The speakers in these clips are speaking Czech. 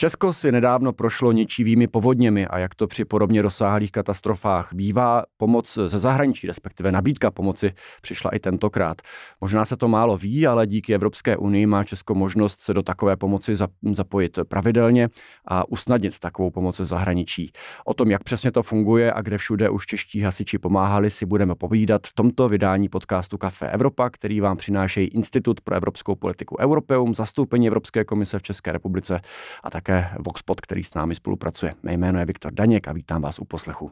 Česko si nedávno prošlo ničivými povodněmi a jak to při podobně rozsáhlých katastrofách bývá, pomoc ze zahraničí, respektive nabídka pomoci, přišla i tentokrát. Možná se to málo ví, ale díky Evropské unii má Česko možnost se do takové pomoci zapojit pravidelně a usnadnit takovou pomoc ze zahraničí. O tom, jak přesně to funguje a kde všude už čeští hasiči pomáhali, si budeme povídat v tomto vydání podcastu Café Evropa, který vám přinášejí Institut pro evropskou politiku Europeum, zastoupení Evropské komise v České republice a tak také Voxpot, který s námi spolupracuje. Mé jméno je Viktor Daněk a vítám vás u poslechu.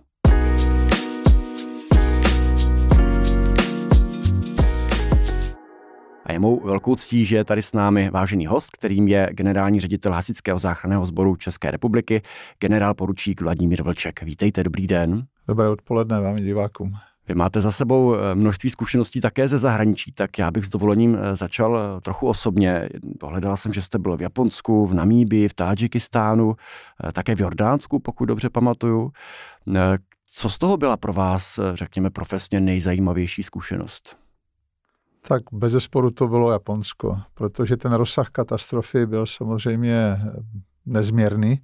A je mou velkou ctí, že je tady s námi vážený host, kterým je generální ředitel Hasického záchranného sboru České republiky, generál poručík Vladimír Vlček. Vítejte, dobrý den. Dobré odpoledne vám divákům. Vy máte za sebou eh, množství zkušeností také ze zahraničí, tak já bych s dovolením eh, začal eh, trochu osobně. Pohledal jsem, že jste byl v Japonsku, v Namíbii, v Tádžikistánu, také v Jordánsku, pokud dobře pamatuju. Co z toho byla pro vás, řekněme, profesně nejzajímavější zkušenost? Tak bez to bylo Japonsko, protože ten rozsah katastrofy byl samozřejmě nezměrný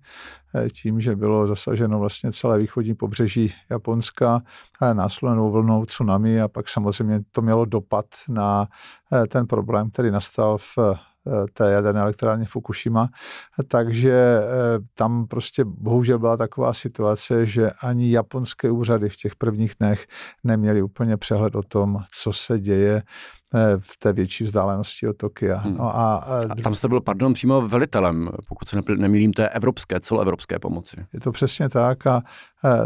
eh, tím, že bylo zasaženo vlastně celé východní pobřeží Japonska eh, následnou vlnou tsunami a pak samozřejmě to mělo dopad na eh, ten problém, který nastal v Eh, té jaderné elektrárně Fukushima. Takže eh, tam prostě bohužel byla taková situace, že ani japonské úřady v těch prvních dnech neměly úplně přehled o tom, co se děje eh, v té větší vzdálenosti od Tokia. Hmm. No a, a tam jste byl, pardon, přímo velitelem, pokud se nemýlím, té evropské, celoevropské pomoci. Je to přesně tak a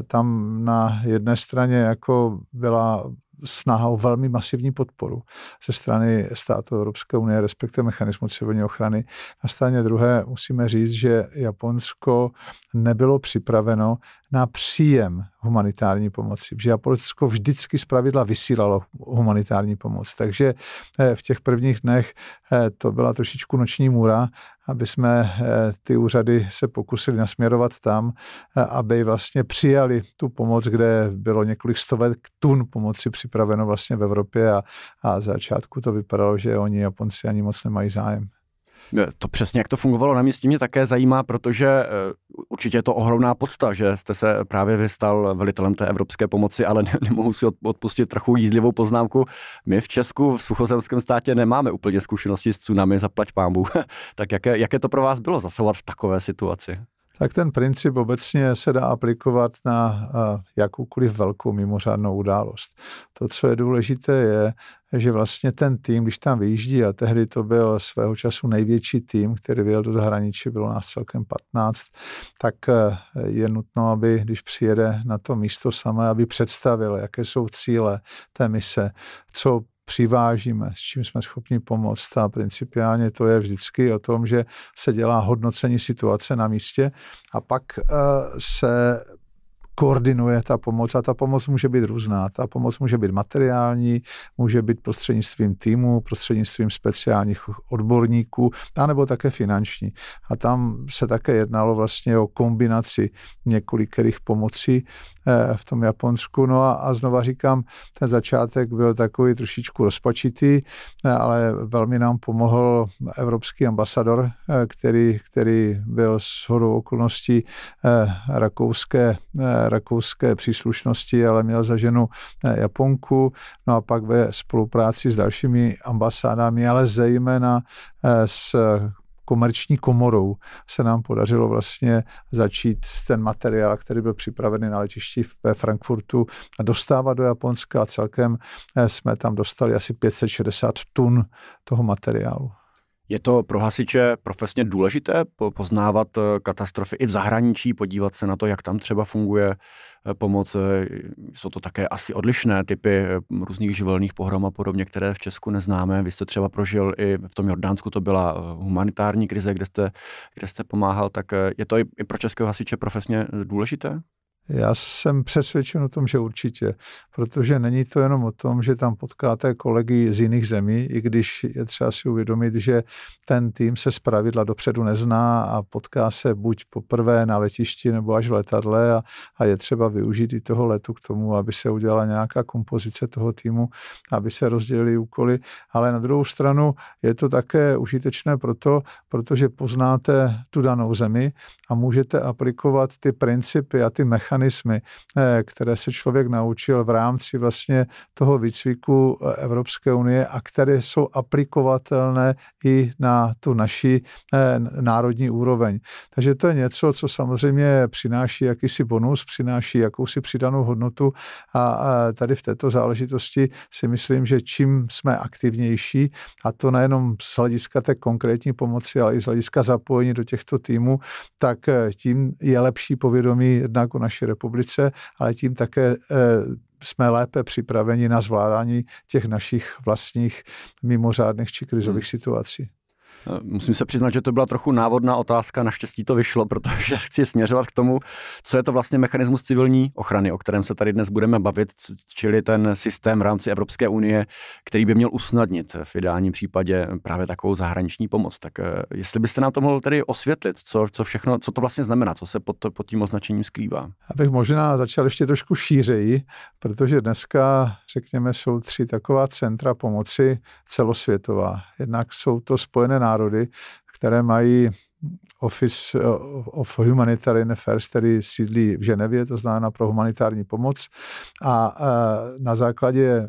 tam na jedné straně jako byla snaha o velmi masivní podporu ze strany státu Evropské unie, respektive mechanismu civilní ochrany. Na straně druhé musíme říct, že Japonsko nebylo připraveno na příjem humanitární pomoci, protože Japonsko vždycky zpravidla vysílalo humanitární pomoc. Takže eh, v těch prvních dnech eh, to byla trošičku noční můra, aby jsme eh, ty úřady se pokusili nasměrovat tam, aby vlastně přijali tu pomoc, kde bylo několik stovek tun pomoci připraveno vlastně v Evropě a, a začátku to vypadalo, že oni Japonci ani moc nemají zájem. Eh, to přesně, jak to fungovalo na místě, mě také zajímá, protože eh, určitě je to ohromná podsta, že jste se právě vystal velitelem té evropské pomoci, ale ne, nemohu si odpustit trochu jízlivou poznámku. My v Česku, v suchozemském státě, nemáme úplně zkušenosti s tsunami, zaplať pámbu. tak jaké, jaké to pro vás bylo zasahovat v takové situaci? tak ten princip obecně se dá aplikovat na eh, jakoukoliv velkou mimořádnou událost. To, co je důležité, je, že vlastně ten tým, když tam vyjíždí, a tehdy to byl svého času největší tým, který vyjel do zahraničí, bylo nás celkem 15, tak eh, je nutno, aby když přijede na to místo samé, aby představil, jaké jsou cíle té mise, co přivážíme, s čím jsme schopni pomoct. A principiálně to je vždycky o tom, že se dělá hodnocení situace na místě a pak eh, se koordinuje ta pomoc a ta pomoc může být různá. Ta pomoc může být materiální, může být prostřednictvím týmu, prostřednictvím speciálních odborníků, anebo také finanční. A tam se také jednalo vlastně o kombinaci několikerých pomocí eh, v tom Japonsku. No a, a znova říkám, ten začátek byl takový trošičku rozpačitý, eh, ale velmi nám pomohl evropský ambasador, eh, který, který byl s hodou okolností rakouské rakouské příslušnosti, ale měl za ženu eh, Japonku, no a pak ve spolupráci s dalšími ambasádami, ale zejména eh, s komerční komorou se nám podařilo vlastně začít ten materiál, který byl připravený na letišti ve Frankfurtu a dostávat do Japonska a celkem eh, jsme tam dostali asi 560 tun toho materiálu. Je to pro hasiče profesně důležité poznávat eh, katastrofy i v zahraničí, podívat se na to, jak tam třeba funguje eh, pomoc. Eh, jsou to také asi odlišné typy různých živelných pohrom a podobně, které v Česku neznáme. Vy jste třeba prožil i v tom Jordánsku, to byla humanitární krize, kde jste, kde jste pomáhal, tak je to i pro českého hasiče profesně důležité? Já jsem přesvědčen o tom, že určitě, protože není to jenom o tom, že tam potkáte kolegy z jiných zemí, i když je třeba si uvědomit, že ten tým se pravidla dopředu nezná a potká se buď poprvé na letišti nebo až v letadle a, a je třeba využít i toho letu k tomu, aby se udělala nějaká kompozice toho týmu, aby se rozdělili úkoly, ale na druhou stranu je to také užitečné proto, protože poznáte tu danou zemi a můžete aplikovat ty principy a ty mechanizmy, mechanismy, eh, které se člověk naučil v rámci vlastně toho výcviku eh, Evropské unie a které jsou aplikovatelné i na tu naši eh, národní úroveň. Takže to je něco, co samozřejmě přináší jakýsi bonus, přináší jakousi přidanou hodnotu a tady v této záležitosti si myslím, že čím jsme aktivnější, a to nejenom z hlediska té konkrétní pomoci, ale i z hlediska zapojení do těchto týmů, tak tím je lepší povědomí jednak o naší republice, ale tím také eh, jsme lépe připraveni na zvládání těch našich vlastních mimořádných či krizových hmm. situací. Eh, musím se přiznat, že to byla trochu návodná otázka, naštěstí to vyšlo, protože chci směřovat k tomu, co je to vlastně mechanismus civilní ochrany, o kterém se tady dnes budeme bavit, čili ten systém v rámci Evropské unie, který by měl usnadnit v ideálním případě právě takovou zahraniční pomoc. Tak eh, jestli byste nám to mohl tedy osvětlit, co, co všechno, co to vlastně znamená, co se pod, pod tím označením skrývá. Abych možná začal ještě trošku šířeji, protože dneska, řekněme, jsou tři taková centra pomoci celosvětová. Jednak jsou to Spojené národy, národy, které mají Office eh, of Humanitarian Affairs, který sídlí v Ženevě, to znamená pro humanitární pomoc. A eh, na základě eh,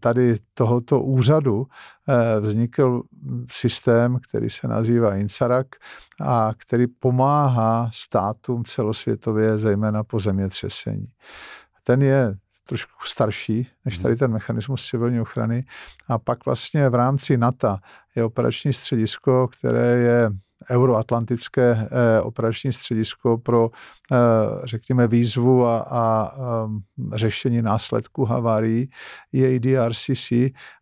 tady tohoto úřadu vznikl systém, který se nazývá INSARAC a který pomáhá státům celosvětově, zejména po zemětřesení. Ten je trošku starší než hmm. tady ten mechanismus civilní ochrany. A pak vlastně v rámci NATO je operační středisko, které je euroatlantické eh, operační středisko pro, eh, řekněme, výzvu a, a eh, řešení následků havárií, je DRCC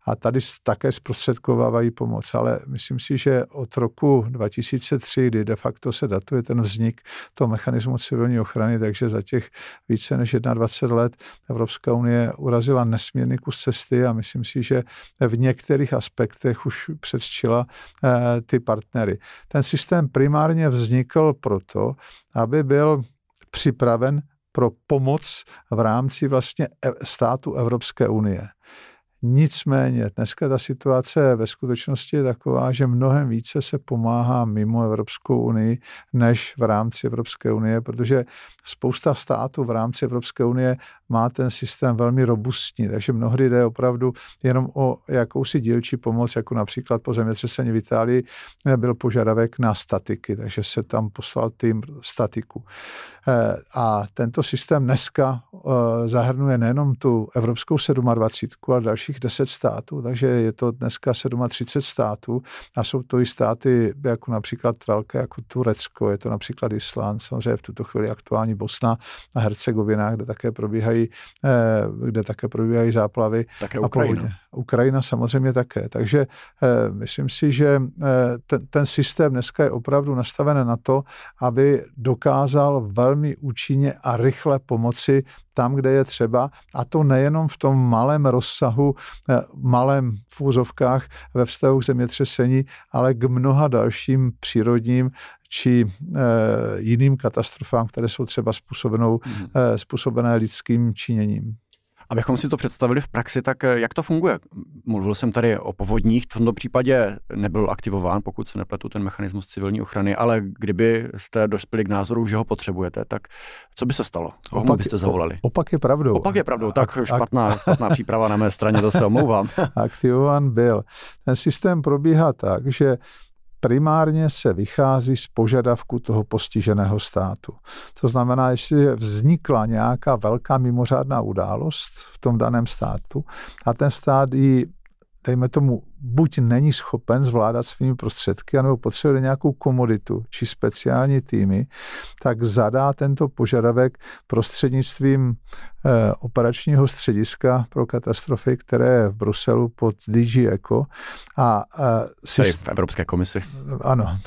a tady také zprostředkovávají pomoc. Ale myslím si, že od roku 2003, kdy de facto se datuje ten vznik toho mechanismu civilní ochrany, takže za těch více než 21 let Evropská unie urazila nesmírný kus cesty a myslím si, že v některých aspektech už předčila ty partnery. Ten systém primárně vznikl proto, aby byl připraven pro pomoc v rámci vlastně e-, státu Evropské unie. Nicméně dneska ta situace ve skutečnosti je taková, že mnohem více se pomáhá mimo Evropskou unii než v rámci Evropské unie, protože spousta států v rámci Evropské unie má ten systém velmi robustní, takže mnohdy jde opravdu jenom o jakousi dílčí pomoc, jako například po zemětřesení v Itálii byl požadavek na statiky, takže se tam poslal tým statiku. Eh, a tento systém dneska eh, zahrnuje nejenom tu Evropskou 27, ale další dalších 10 států, takže je to dneska 37 států a jsou to i státy jako například velké, jako Turecko, je to například Island, samozřejmě v tuto chvíli aktuální Bosna a Hercegovina, kde také probíhají, eh, kde také probíhají záplavy. Také a Ukrajina. Ukrajina samozřejmě také. Takže e, myslím si, že e, ten, ten systém dneska je opravdu nastaven na to, aby dokázal velmi účinně a rychle pomoci tam, kde je třeba, a to nejenom v tom malém rozsahu, eh, malém v úzovkách ve vztahu k zemětřesení, ale k mnoha dalším přírodním či e, jiným katastrofám, které jsou třeba způsobenou, e, způsobené lidským činěním. Abychom si to představili v praxi, tak eh, jak to funguje? Mluvil jsem tady o povodních, v tomto případě nebyl aktivován, pokud se nepletu, ten mechanismus civilní ochrany, ale kdyby jste dospěli k názoru, že ho potřebujete, tak co by se stalo? Koho opak, byste zavolali? Opak je pravdou. Opak je pravdou, tak ak, špatná, ak... špatná příprava na mé straně, to se omlouvám. Aktivován byl. Ten systém probíhá tak, že primárně se vychází z požadavku toho postiženého státu. To znamená, jestli vznikla nějaká velká mimořádná událost v tom daném státu a ten stát ji dejme tomu, buď není schopen zvládat svými prostředky, anebo potřebuje nějakou komoditu či speciální týmy, tak zadá tento požadavek prostřednictvím eh, operačního střediska pro katastrofy, které je v Bruselu pod DG ECO. A, eh, syst... v Evropské komisi. Ano,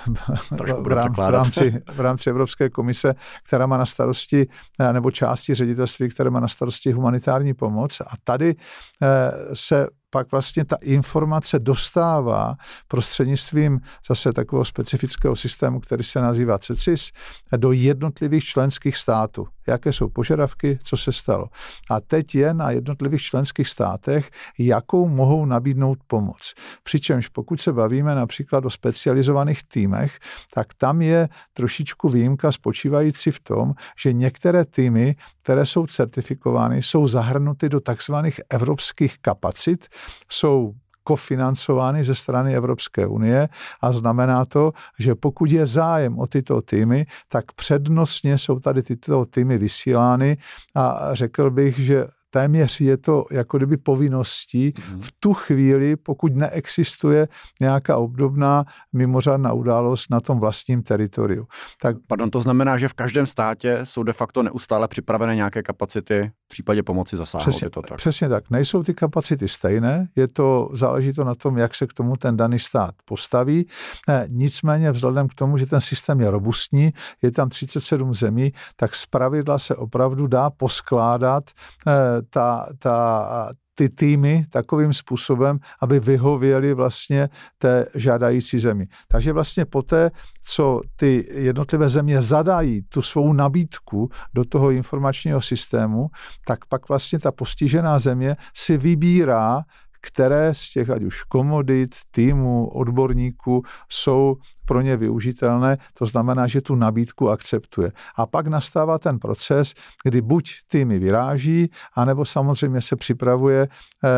v, rám, v, rámci, v rámci Evropské komise, která má na starosti, eh, nebo části ředitelství, které má na starosti humanitární pomoc. A tady eh, se pak vlastně ta informace dostává prostřednictvím zase takového specifického systému, který se nazývá CECIS, do jednotlivých členských států. Jaké jsou požadavky, co se stalo. A teď je na jednotlivých členských státech, jakou mohou nabídnout pomoc. Přičemž pokud se bavíme například o specializovaných týmech, tak tam je trošičku výjimka spočívající v tom, že některé týmy, které jsou certifikovány, jsou zahrnuty do takzvaných evropských kapacit, jsou kofinancovány ze strany Evropské unie a znamená to, že pokud je zájem o tyto týmy, tak přednostně jsou tady tyto týmy vysílány a řekl bych, že téměř je to jako kdyby povinností mhm. v tu chvíli, pokud neexistuje nějaká obdobná mimořádná událost na tom vlastním teritoriu. Tak... Pardon, to znamená, že v každém státě jsou de facto neustále připravené nějaké kapacity v případě pomoci zasáhnout. Přesně, je to tak. přesně tak. Nejsou ty kapacity stejné, je to, záleží to na tom, jak se k tomu ten daný stát postaví. Ne, eh, nicméně vzhledem k tomu, že ten systém je robustní, je tam 37 zemí, tak zpravidla se opravdu dá poskládat eh, ta, ta, ty týmy takovým způsobem, aby vyhověly vlastně té žádající zemi. Takže vlastně poté, co ty jednotlivé země zadají tu svou nabídku do toho informačního systému, tak pak vlastně ta postižená země si vybírá, které z těch, ať už komodit, týmu, odborníků, jsou pro ně využitelné, to znamená, že tu nabídku akceptuje. A pak nastává ten proces, kdy buď týmy vyráží, anebo samozřejmě se připravuje eh,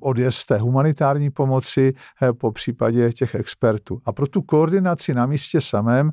odjezd té humanitární pomoci eh, po případě těch expertů. A pro tu koordinaci na místě samém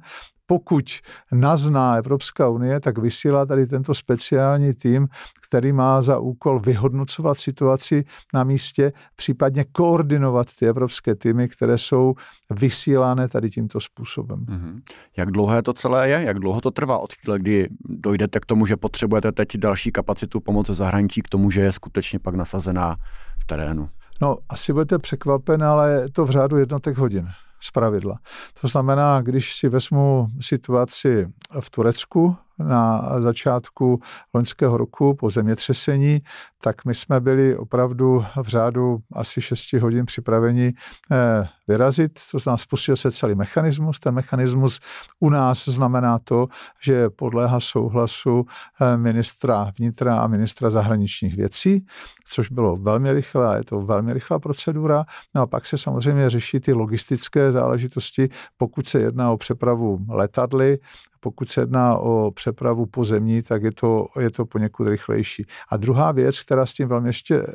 pokud nazná Evropská unie, tak vysílá tady tento speciální tým, který má za úkol vyhodnocovat situaci na místě, případně koordinovat ty evropské týmy, které jsou vysílány tady tímto způsobem. Mm-hmm. Jak dlouhé to celé je? Jak dlouho to trvá od chvíle, kdy dojdete k tomu, že potřebujete teď další kapacitu pomoci zahraničí k tomu, že je skutečně pak nasazená v terénu? No, asi budete překvapen, ale to v řádu jednotek hodin z pravidla. To znamená, když si vezmu situaci v Turecku, na začátku loňského roku po zemětřesení, tak my jsme byli opravdu v řádu asi 6 hodin připraveni eh, vyrazit. To znamená, spustil se celý mechanismus. Ten mechanismus u nás znamená to, že podléhá souhlasu eh, ministra vnitra a ministra zahraničních věcí, což bylo velmi rychlé a je to velmi rychlá procedura. No a pak se samozřejmě řeší ty logistické záležitosti, pokud se jedná o přepravu letadly, pokud se jedná o přepravu po zemi, tak je to, je to poněkud rychlejší. A druhá věc, která s tím velmi ještě eh,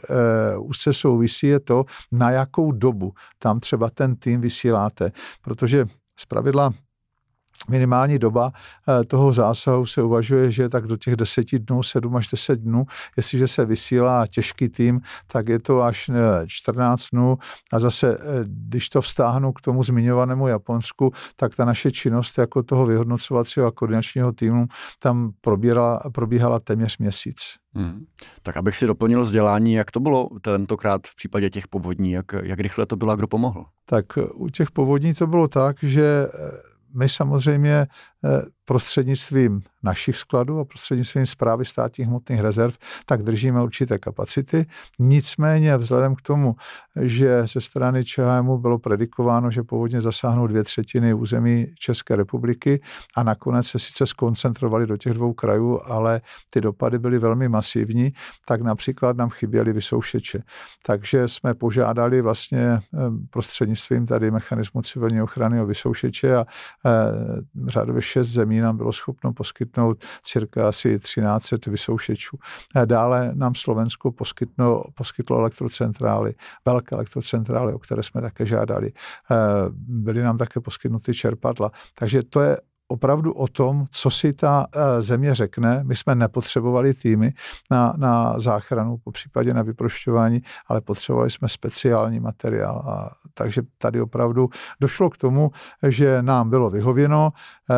e, se souvisí, je to, na jakou dobu tam třeba ten tým vysíláte. Protože z pravidla minimální doba eh, toho zásahu se uvažuje, že tak do těch deseti dnů, sedm až deset dnů, jestliže se vysílá těžký tým, tak je to až 14 eh, dnů a zase, eh, když to vztáhnu k tomu zmiňovanému Japonsku, tak ta naše činnost jako toho vyhodnocovacího a koordinačního týmu tam probírala, probíhala téměř měsíc. Hmm. Tak abych si doplnil vzdělání, jak to bylo tentokrát v případě těch povodní, jak, jak rychle to bylo a kdo pomohl? Tak u těch povodní to bylo tak, že my samozřejmě eh, prostřednictvím našich skladů a prostřednictvím zprávy státních hmotných rezerv, tak držíme určité kapacity. Nicméně vzhledem k tomu, že ze strany ČHMu bylo predikováno, že původně zasáhnou dvě třetiny území České republiky a nakonec se sice skoncentrovali do těch dvou krajů, ale ty dopady byly velmi masivní, tak například nám chyběly vysoušeče. Takže jsme požádali vlastně eh, prostřednictvím tady mechanismu civilní ochrany o vysoušeče a eh, řádově šest zemí zemí nám bylo schopno poskytnout cirka asi 1300 vysoušečů. Dále nám Slovensko poskytno, poskytlo elektrocentrály, velké elektrocentrály, o které jsme také žádali. Eh, byly nám také poskytnuty čerpadla. Takže to je opravdu o tom, co si ta eh, země řekne. My jsme nepotřebovali týmy na, na záchranu, po případě na vyprošťování, ale potřebovali jsme speciální materiál. A, takže tady opravdu došlo k tomu, že nám bylo vyhověno. Eh,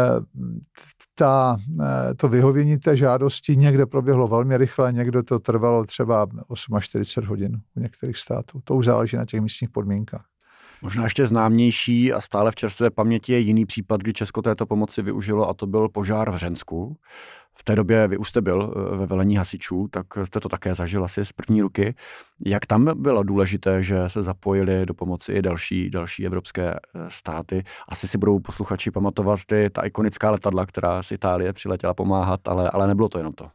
ta, eh, to vyhovění té žádosti někde proběhlo velmi rychle, někdo to trvalo třeba 40 hodin u některých států. To už záleží na těch místních podmínkách. Možná ještě známější a stále v čerstvé paměti je jiný případ, kdy Česko této pomoci využilo a to byl požár v Řensku. V té době vy už jste byl eh, ve velení hasičů, tak jste to také zažil asi z první ruky. Jak tam bylo důležité, že se zapojili do pomoci i další, další evropské eh, státy? Asi si budou posluchači pamatovat ty, ta ikonická letadla, která z Itálie přiletěla pomáhat, ale, ale nebylo to jenom to.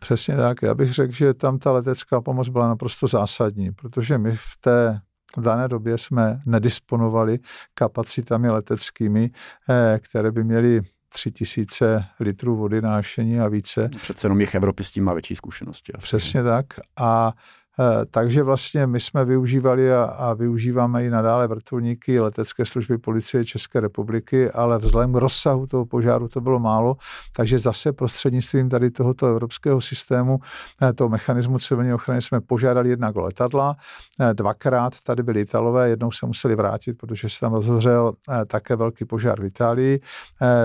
Přesně tak. Já bych řekl, že tam ta letecká pomoc byla naprosto zásadní, protože my v té v dané době jsme nedisponovali kapacitami leteckými, eh, které by měly 3000 litrů vody nášení a více. Přece jenom jich Evropy s tím má větší zkušenosti. Přesně tak. A Eh, takže vlastně my jsme využívali a, a využíváme i nadále vrtulníky letecké služby policie České republiky, ale vzhledem k rozsahu toho požáru to bylo málo, takže zase prostřednictvím tady tohoto evropského systému, eh, toho mechanismu civilní ochrany jsme požádali jednak o letadla, eh, dvakrát tady byli Italové, jednou se museli vrátit, protože se tam rozhořel také velký požár v Itálii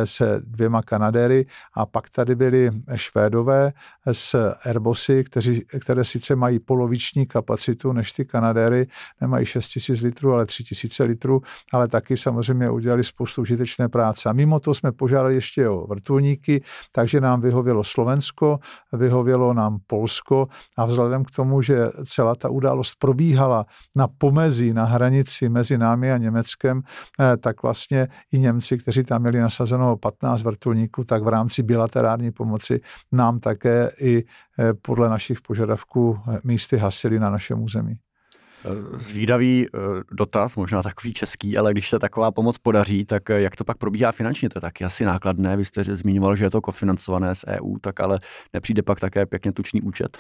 se dvěma Kanadéry a pak tady byli Švédové s Airbusy, kteří, které sice mají polovič produkční kapacitu, než ty Kanadéry nemají 6 tisíc litrů, ale 3 tisíce litrů, ale taky samozřejmě udělali spoustu užitečné práce. A mimo to jsme požádali ještě o vrtulníky, takže nám vyhovělo Slovensko, vyhovělo nám Polsko a vzhledem k tomu, že celá ta událost probíhala na pomezí, na hranici mezi námi a Německem, eh, tak vlastně i Němci, kteří tam měli nasazeno 15 vrtulníků, tak v rámci bilaterální pomoci nám také i eh, podle našich požadavků eh, místy hasili na našem území. Eh, zvídavý eh, dotaz, možná takový český, ale když se taková pomoc podaří, tak eh, jak to pak probíhá finančně? To je taky asi nákladné. Vy jste zmiňoval, že je to kofinancované z EU, tak ale nepřijde pak také pěkně tučný účet?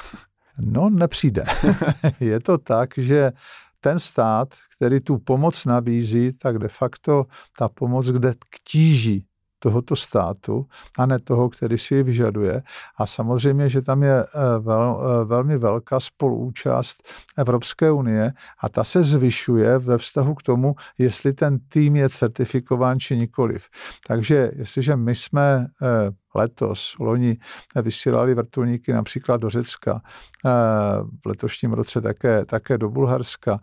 No, nepřijde. je to tak, že ten stát, který tu pomoc nabízí, tak de facto ta pomoc kde k tíži tohoto státu a ne toho, který si ji vyžaduje. A samozřejmě, že tam je eh, vel, eh, velmi velká spoluúčast Evropské unie a ta se zvyšuje ve vztahu k tomu, jestli ten tým je certifikován či nikoliv. Takže jestliže my jsme eh, letos, loni vysílali vrtulníky například do Řecka, v letošním roce také, také do Bulharska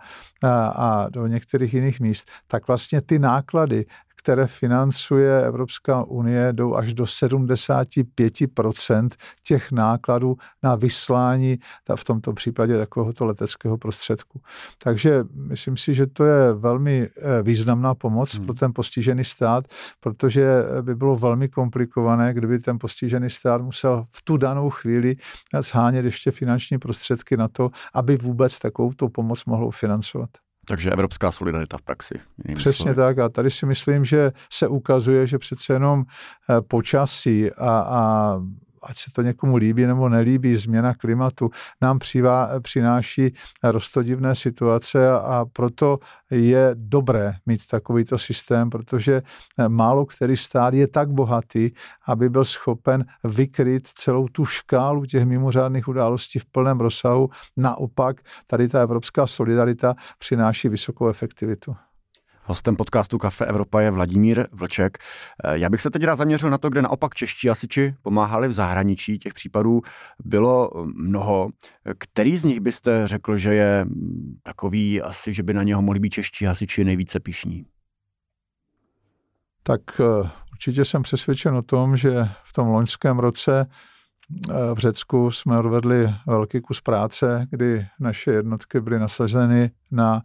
a do některých jiných míst, tak vlastně ty náklady, které financuje Evropská unie, jdou až do 75% těch nákladů na vyslání v tomto případě takovéhoto leteckého prostředku. Takže myslím si, že to je velmi eh, významná pomoc hmm. pro ten postižený stát, protože eh, by bylo velmi komplikované, kdyby ten postižený stát musel v tu danou chvíli zhánět ještě finanční prostředky na to, aby vůbec takovou tu pomoc mohl financovat. Takže evropská solidarita v praxi. Přesně slovy. tak a tady si myslím, že se ukazuje, že přece jenom eh, počasí a, a ať se to někomu líbí nebo nelíbí, změna klimatu nám přivá, přináší rostodivné situace a proto je dobré mít takovýto systém, protože eh, málo který stát je tak bohatý, aby byl schopen vykryt celou tu škálu těch mimořádných událostí v plném rozsahu. Naopak, tady ta evropská solidarita přináší vysokou efektivitu. Hostem podcastu Kafe Evropa je Vladimír Vlček. Eh, já bych se teď rád zaměřil na to, kde naopak čeští asiči pomáhali v zahraničí. Těch případů bylo eh, mnoho. Který z nich byste řekl, že je mm, takový asi, že by na něho mohli být čeští asiči nejvíce pišní? Tak eh, určitě jsem přesvědčen o tom, že v tom loňském roce v Řecku jsme odvedli velký kus práce, kdy naše jednotky byly nasazeny na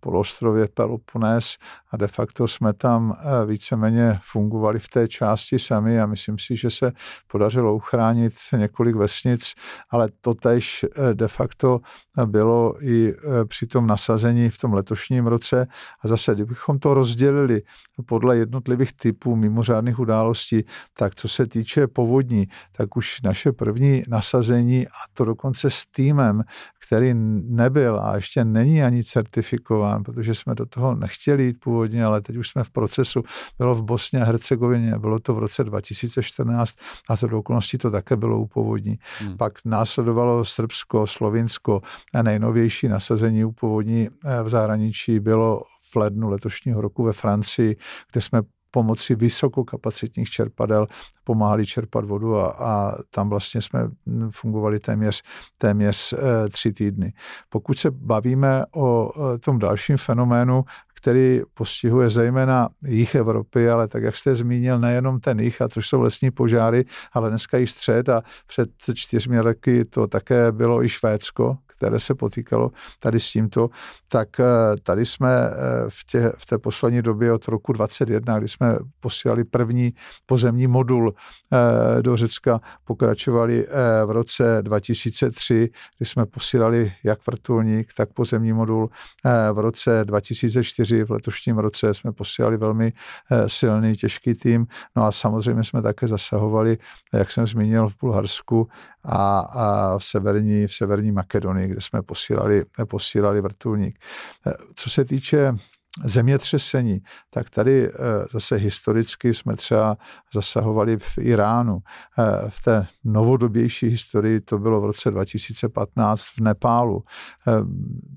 polostrově Peloponés a de facto jsme tam eh, víceméně fungovali v té části sami a myslím si, že se podařilo uchránit několik vesnic, ale to tež eh, de facto eh, bylo i při tom nasazení v tom letošním roce a zase, kdybychom to rozdělili podle jednotlivých typů mimořádných událostí, tak co se týče povodní, tak už naše první nasazení a to dokonce s týmem, který nebyl a ještě není ani certifikován, plán, protože jsme do toho nechtěli jít původně, ale teď už jsme v procesu. Bylo v Bosně a Hercegovině, bylo to v roce 2014 a to do okolností to také bylo původní. Hmm. Pak následovalo Srbsko, Slovinsko a nejnovější nasazení u původní eh, v zahraničí bylo v lednu letošního roku ve Francii, kde jsme pomocí vysokokapacitních čerpadel pomáhali čerpat vodu a, a tam vlastně jsme fungovali téměř, téměř eh, tři týdny. Pokud se bavíme o eh, tom dalším fenoménu, který postihuje zejména jich Evropy, ale tak, jak jste zmínil, nejenom ten jich, a což jsou lesní požáry, ale dneska i střed a před čtyřmi roky to také bylo i Švédsko, které se potýkalo tady s tímto, tak eh, tady jsme eh, v, tě, v té poslední době od roku 2021, kdy jsme posílali první pozemní modul eh, do Řecka, pokračovali v roce 2003, kdy jsme posílali jak vrtulník, tak pozemní modul. V roce 2004, v letošním roce, jsme posílali velmi silný, těžký tým. No a samozřejmě jsme také zasahovali, jak jsem zmínil, v Bulharsku a, a v, severní, v severní Makedonii, kde jsme posílali, posílali vrtulník. Eh, co se týče zemětřesení, tak tady eh, zase historicky jsme třeba zasahovali v Iránu. Eh, v té novodobější historii to bylo v roce 2015 v Nepálu.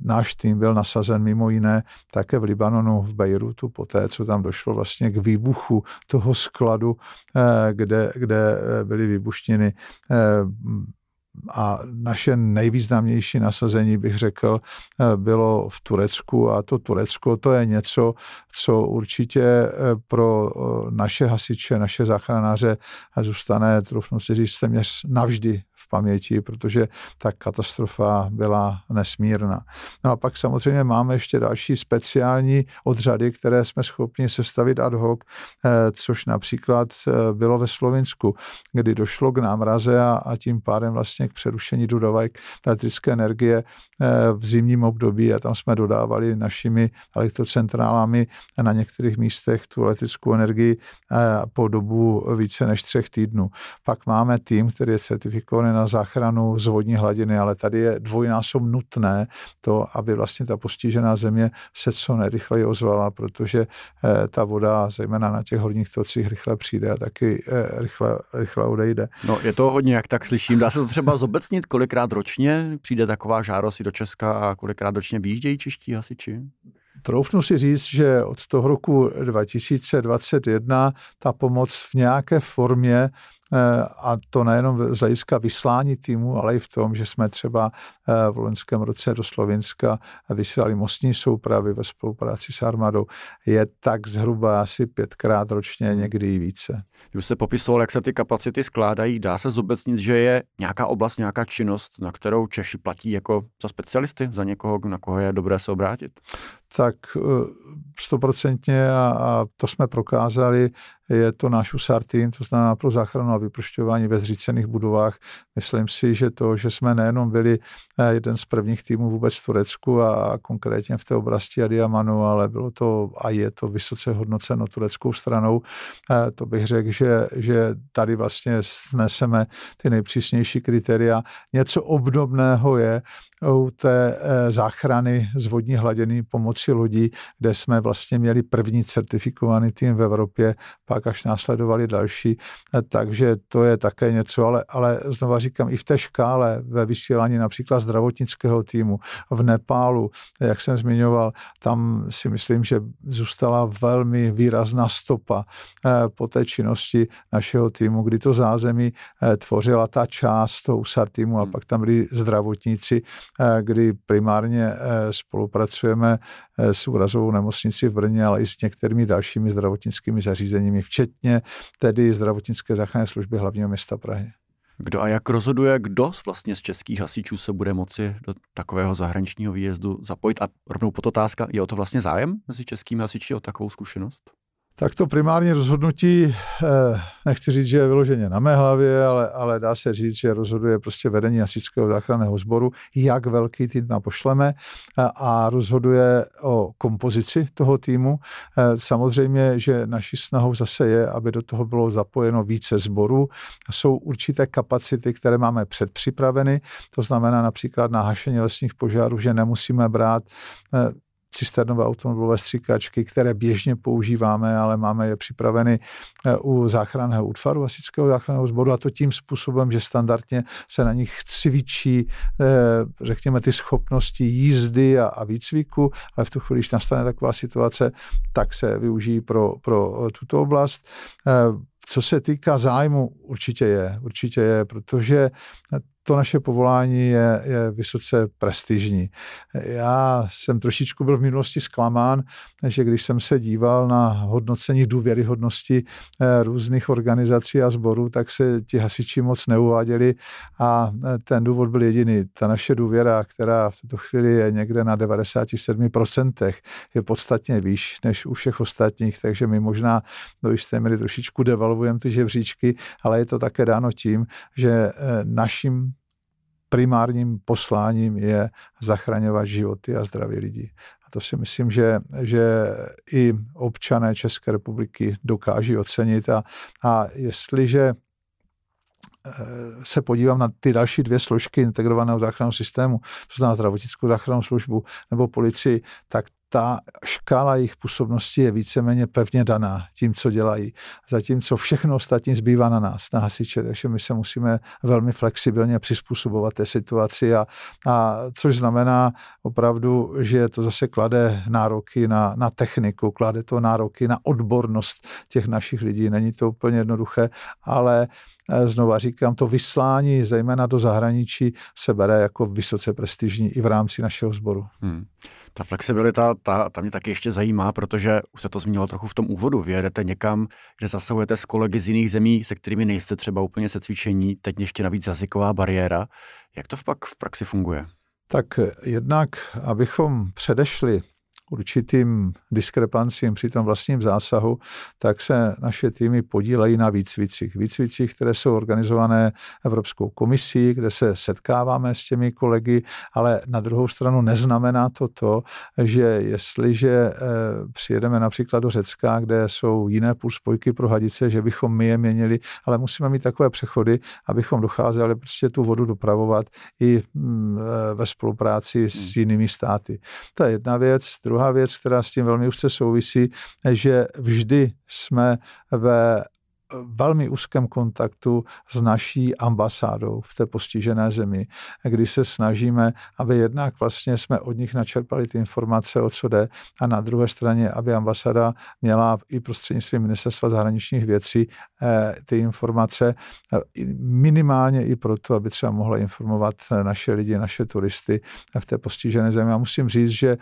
Náš tým byl nasazen mimo jiné také v Libanonu, v Bejrutu, po té, co tam došlo vlastně k výbuchu toho skladu, kde, kde byly vybuštěny a naše nejvýznamnější nasazení, bych řekl, eh, bylo v Turecku a to Turecko, to je něco, co určitě eh, pro eh, naše hasiče, naše záchranáře zůstane, trufnu si říct, téměř navždy paměti, protože ta katastrofa byla nesmírná. No a pak samozřejmě máme ještě další speciální odřady, které jsme schopni sestavit ad hoc, eh, což například eh, bylo ve Slovinsku, kdy došlo k námraze a, a tím pádem vlastně k přerušení dodavek elektrické energie eh, v zimním období a tam jsme dodávali našimi elektrocentrálami na některých místech tu elektrickou energii po dobu více než třech týdnů. Pak máme tým, který je certifikovaný na na záchranu z vodní hladiny, ale tady je dvojnásob nutné to, aby vlastně ta postižená země se co nejrychleji ozvala, protože eh, ta voda, zejména na těch horních tocích, rychle přijde a taky eh, rychle, rychle odejde. No je to hodně, jak tak slyším. Dá se to třeba zobecnit, kolikrát ročně přijde taková žádost do Česka a kolikrát ročně výjíždějí čeští hasiči? Troufnu si říct, že od toho roku 2021 ta pomoc v nějaké formě Eh, a to nejenom z hlediska vyslání týmu, ale i v tom, že jsme třeba eh, v loňském roce do Slovenska vysílali mostní soupravy ve spolupráci s armádou, je tak zhruba asi pětkrát ročně, hmm. někdy i více. Už se popisoval, jak se ty kapacity skládají. Dá se zobecnit, že je nějaká oblast, nějaká činnost, na kterou Češi platí jako za specialisty, za někoho, na koho je dobré se obrátit? tak eh, stoprocentně a, a to jsme prokázali je to náš USAR tým, to znamená pro záchranu a vyprošťování ve zřícených budovách. Myslím si, že to, že jsme nejenom byli eh, jeden z prvních týmů vůbec v Turecku a konkrétně v té oblasti Adiamanu, ale bylo to a je to vysoce hodnoceno tureckou stranou, eh, to bych řekl, že, že tady vlastně sneseme ty nejpřísnější kritéria. Něco obdobného je u té eh, záchrany z vodní hladiny pomocí lodí, kde jsme vlastně měli první certifikovaný tým v Evropě, pak až následovali další, eh, takže to je také něco, ale, ale znova říkám, i v té škále ve vysílání například zdravotnického týmu v Nepálu, jak jsem zmiňoval, tam si myslím, že zůstala velmi výrazná stopa eh, po té činnosti našeho týmu, kdy to zázemí tvořila ta část toho USAR týmu a hmm. pak tam byli zdravotníci, Eh, kdy primárně eh, spolupracujeme eh, s úrazovou nemocnicí v Brně, ale i s některými dalšími zdravotnickými zařízeními, včetně tedy zdravotnické záchranné služby hlavního města Prahy. Kdo a jak rozhoduje, kdo vlastně z českých hasičů se bude moci do takového zahraničního výjezdu zapojit? A rovnou pod otázka, je o to vlastně zájem mezi českými hasiči o takovou zkušenost? tak to primární rozhodnutí, eh, nechci říct, že je vyloženě na mé hlavě, ale, ale dá se říct, že rozhoduje prostě vedení asického záchranného sboru, jak velký tým tam pošleme eh, a rozhoduje o kompozici toho týmu. Eh, samozřejmě, že naší snahou zase je, aby do toho bylo zapojeno více sborů. Jsou určité kapacity, které máme předpřipraveny, to znamená například na hašení lesních požárů, že nemusíme brát cisternové automobilové stříkačky, které běžně používáme, ale máme je připraveny eh, u záchranného útvaru, asického záchranného sboru a to tím způsobem, že standardně se na nich cvičí, eh, řekněme, ty schopnosti jízdy a, a výcviku, ale v tu chvíli, když nastane taková situace, tak se využijí pro, pro eh, tuto oblast. Co se týká zájmu, určitě je, určitě je, protože to naše povolání je, je vysoce prestižní. Já jsem trošičku byl v minulosti zklamán, že když jsem se díval na hodnocení důvěryhodnosti eh, různých organizací a sborů, tak se ti hasiči moc neuváděli a eh, ten důvod byl jediný. Ta naše důvěra, která v tuto chvíli je někde na 97%, je podstatně výš než u všech ostatních, takže my možná do jisté míry trošičku devalvujeme ty žebříčky, ale je to také dáno tím, že eh, naším primárním posláním je zachraňovat životy a zdraví lidí. A to si myslím, že, že i občané České republiky dokáží ocenit. A, a jestliže e, se podívám na ty další dvě složky integrovaného záchranného systému, to znamená zdravotnickou záchrannou službu nebo policii, tak ta škála jejich působnosti je víceméně pevně daná tím, co dělají. Zatímco všechno ostatní zbývá na nás, na hasiče, takže my se musíme velmi flexibilně přizpůsobovat té situaci, a, a což znamená opravdu, že to zase klade nároky na, na techniku, klade to nároky na odbornost těch našich lidí. Není to úplně jednoduché, ale eh, znova říkám, to vyslání, zejména do zahraničí, se bere jako vysoce prestižní i v rámci našeho sboru. Hmm. Ta flexibilita, ta, ta mě taky ještě zajímá, protože už se to zmínilo trochu v tom úvodu. Vyjedete někam, kde zasahujete s kolegy z jiných zemí, se kterými nejste třeba úplně se cvičení, teď ještě navíc jazyková bariéra. Jak to pak v praxi funguje? Tak jednak, abychom předešli určitým diskrepancím při tom vlastním zásahu, tak se naše týmy podílejí na výcvicích. Výcvicích, které jsou organizované Evropskou komisí, kde se setkáváme s těmi kolegy, ale na druhou stranu neznamená to to, že jestliže eh, přijedeme například do Řecka, kde jsou jiné půlspojky pro hadice, že bychom my je měnili, ale musíme mít takové přechody, abychom docházeli prostě tu vodu dopravovat i mm, eh, ve spolupráci s hmm. jinými státy. To je jedna věc. Druhá druhá věc, která s tím velmi úzce souvisí, že vždy jsme ve velmi úzkém kontaktu s naší ambasádou v té postižené zemi, kdy se snažíme, aby jednak vlastně jsme od nich načerpali ty informace, o co jde, a na druhé straně, aby ambasáda měla i prostřednictvím ministerstva zahraničních věcí eh, ty informace eh, minimálně i proto, aby třeba mohla informovat eh, naše lidi, naše turisty v té postižené zemi. A musím říct, že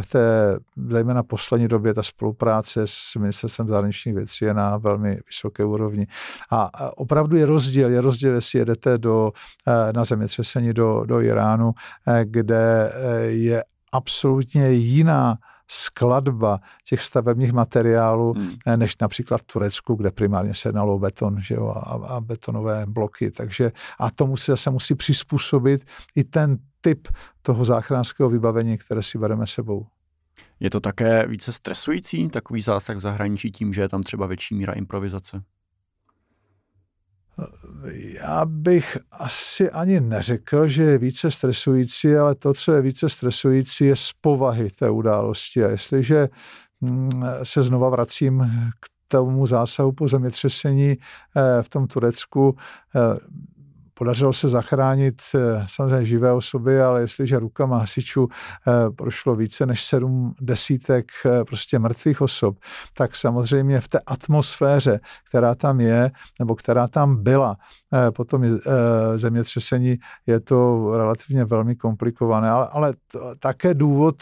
v té zejména poslední době ta spolupráce s ministerstvem zahraničních věcí je na velmi vysoké úrovni úrovni. A opravdu je rozdíl, je rozdíl, jestli jedete do, eh, na zemětřesení do, do Iránu, eh, kde eh, je absolutně jiná skladba těch stavebních materiálů, hmm. než například v Turecku, kde primárně se jednalo o beton že jo, a, a betonové bloky. Takže a tomu se zase musí přizpůsobit i ten typ toho záchranského vybavení, které si bereme sebou. Je to také více stresující, takový zásah v zahraničí tím, že je tam třeba větší míra improvizace? Já bych asi ani neřekl, že je více stresující, ale to, co je více stresující, je z povahy té události. A jestliže mm, se znova vracím k tomu zásahu po zemětřesení eh, v tom Turecku, eh, Podařilo se zachránit eh, samozřejmě živé osoby, ale jestliže rukama hasičů eh, prošlo více než sedm desítek eh, prostě mrtvých osob, tak samozřejmě v té atmosféře, která tam je, nebo která tam byla, potom zemětřesení, je to relativně velmi komplikované. Ale, ale to, také důvod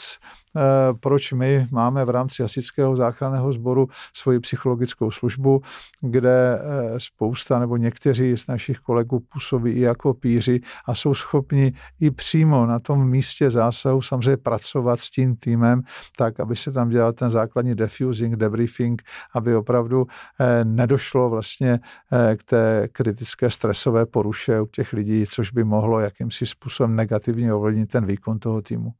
Eh, proč my máme v rámci asického záchranného sboru svoji psychologickou službu, kde eh, spousta nebo někteří z našich kolegů působí i jako píři a jsou schopni i přímo na tom místě zásahu samozřejmě pracovat s tím týmem, tak aby se tam dělal ten základní defusing, debriefing, aby opravdu eh, nedošlo vlastně k té kritické stresové poruše u těch lidí, což by mohlo jakýmsi způsobem negativně ovlivnit ten výkon toho týmu.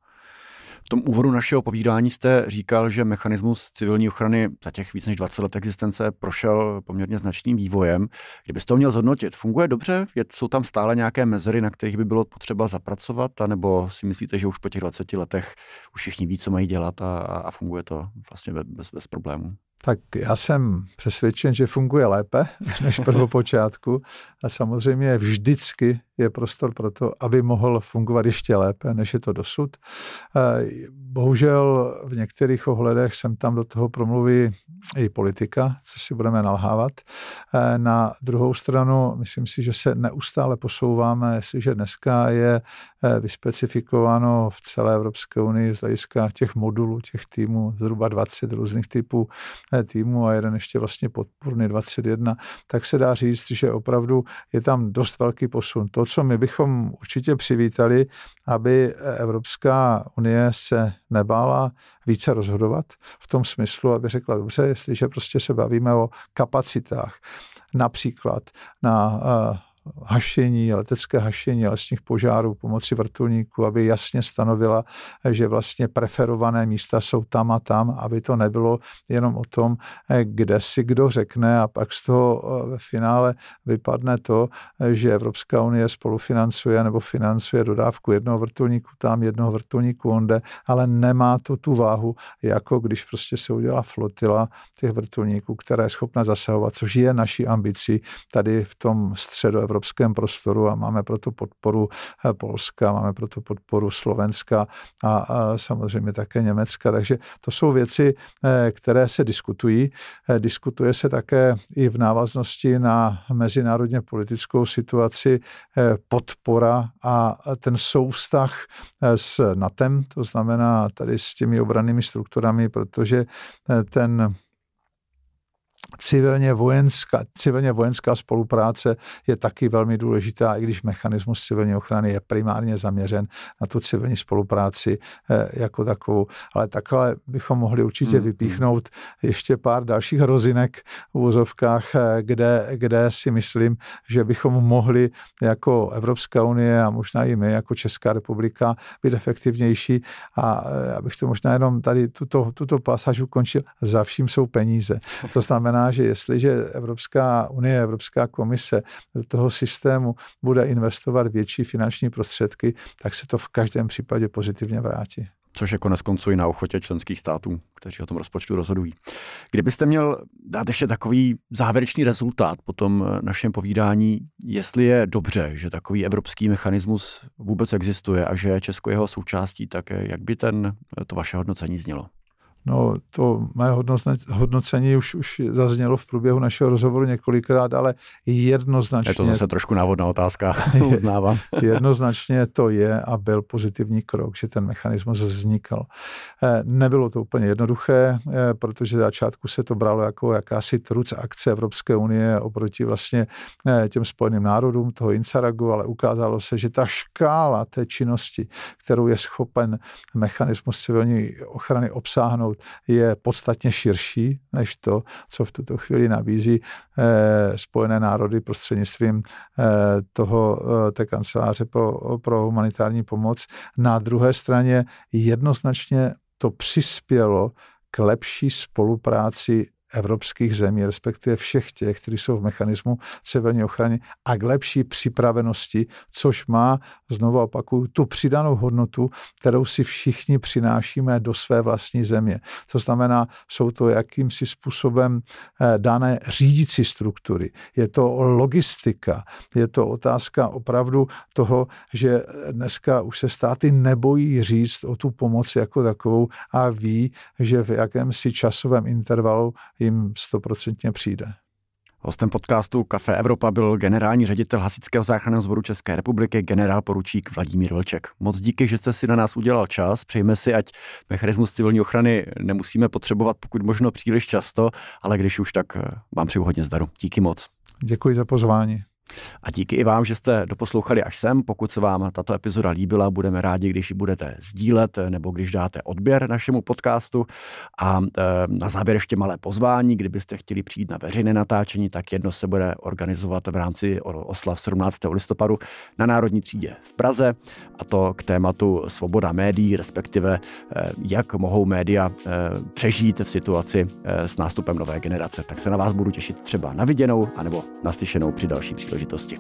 V tom úvodu našeho povídání jste říkal, že mechanismus civilní ochrany za těch víc než 20 let existence prošel poměrně značným vývojem. Kdybyste to měl zhodnotit, funguje dobře? Jsou tam stále nějaké mezery, na kterých by bylo potřeba zapracovat? A nebo si myslíte, že už po těch 20 letech už všichni ví, co mají dělat a, a funguje to vlastně bez, bez problémů? Tak já jsem přesvědčen, že funguje lépe než prvopočátku a samozřejmě vždycky je prostor pro to, aby mohl fungovat ještě lépe, než je to dosud. Eh, bohužel v některých ohledech jsem tam do toho promluví i politika, co si budeme nalhávat. Eh, na druhou stranu, myslím si, že se neustále posouváme, jestliže dneska je eh, vyspecifikováno v celé Evropské unii z hlediska těch modulů, těch týmů, zhruba 20 různých typů týmů a jeden ještě vlastně podpůrný 21, tak se dá říct, že opravdu je tam dost velký posun. To to, co my bychom určitě přivítali, aby Evropská unie se nebála více rozhodovat v tom smyslu, aby řekla, dobře, jestliže prostě se bavíme o kapacitách, například na eh, hašení, letecké hašení lesních požárů pomocí vrtulníků, aby jasně stanovila, že vlastně preferované místa jsou tam a tam, aby to nebylo jenom o tom, kde si kdo řekne a pak z toho eh, ve finále vypadne to, že Evropská unie spolufinancuje nebo financuje dodávku jednoho vrtulníku tam, jednoho vrtulníku onde, ale nemá to tu váhu, jako když prostě se udělá flotila těch vrtulníků, která je schopna zasahovat, což je naší ambicí tady v tom středu evropském prostoru a máme proto podporu eh, Polska, máme proto podporu Slovenska a, samozřejmě také Německa. Takže to jsou věci, eh, které se diskutují. Eh, diskutuje se také i v návaznosti na mezinárodně politickou situaci podpora a ten souvztah s NATO, to znamená tady s těmi obranými strukturami, protože ten civilně vojenská, civilně vojenská spolupráce je taky velmi důležitá, i když mechanismus civilní ochrany je primárně zaměřen na tu civilní spolupráci eh, jako takovou. Ale takhle bychom mohli určitě hmm, hmm. vypíchnout ještě pár dalších rozinek v úzovkách, eh, kde, kde si myslím, že bychom mohli jako Evropská unie a možná i my jako Česká republika být efektivnější a eh, abych to možná jenom tady tuto, tuto pasáž ukončil, za vším jsou peníze. To znamená, znamená, že jestliže Evropská unie, Evropská komise do toho systému bude investovat větší finanční prostředky, tak se to v každém případě pozitivně vrátí. Což je konec konců i na ochotě členských států, kteří o tom rozpočtu rozhodují. Kdybyste měl dát ještě takový závěrečný rezultát po tom našem povídání, jestli je dobře, že takový evropský mechanismus vůbec existuje a že Česko jeho součástí, tak jak by ten, to vaše hodnocení znělo? No, to mé hodnocení, už, už zaznělo v průběhu našeho rozhovoru několikrát, ale jednoznačně... Je to zase trošku návodná otázka, uznávám. jednoznačně to je a byl pozitivní krok, že ten mechanismus vznikal. Eh, nebylo to úplně jednoduché, eh, protože v začátku se to bralo jako jakási truc akce Evropské unie oproti vlastně eh, těm spojeným národům toho Insaragu, ale ukázalo se, že ta škála té činnosti, kterou je schopen mechanismus civilní ochrany obsáhnout, aut je podstatně širší než to, co v tuto chvíli nabízí eh, Spojené národy prostřednictvím eh, toho, eh, té kanceláře pro, pro humanitární pomoc. Na druhé straně jednoznačně to přispělo k lepší spolupráci evropských zemí, respektive všech těch, kteří jsou v mechanismu civilní ochrany a k lepší připravenosti, což má, znovu opakuju, tu přidanou hodnotu, kterou si všichni přinášíme do své vlastní země. To znamená, jsou to jakýmsi způsobem eh, dané řídící struktury, je to logistika, je to otázka opravdu toho, že dneska už se státy nebojí říct o tu pomoc jako takovou a ví, že v jakémsi časovém intervalu jim stoprocentně přijde. Hostem podcastu Kafe Evropa byl generální ředitel Hasického záchranného sboru České republiky, generál poručík Vladimír Vlček. Moc díky, že jste si na nás udělal čas. Přejme si, ať mechanismus civilní ochrany nemusíme potřebovat pokud možno příliš často, ale když už, tak eh, vám přeju hodně zdaru. Díky moc. Děkuji za pozvání. A díky i vám, že jste doposlouchali až sem. Pokud se vám tato epizoda líbila, budeme rádi, když ji budete sdílet nebo když dáte odběr našemu podcastu. A e, na závěr ještě malé pozvání, kdybyste chtěli přijít na veřejné natáčení, tak jedno se bude organizovat v rámci oslav 17. listopadu na Národní třídě v Praze a to k tématu svoboda médií, respektive e, jak mohou média e, přežít v situaci s nástupem nové generace. Tak se na vás budu těšit třeba na viděnou anebo naslyšenou při další příležitosti příležitosti.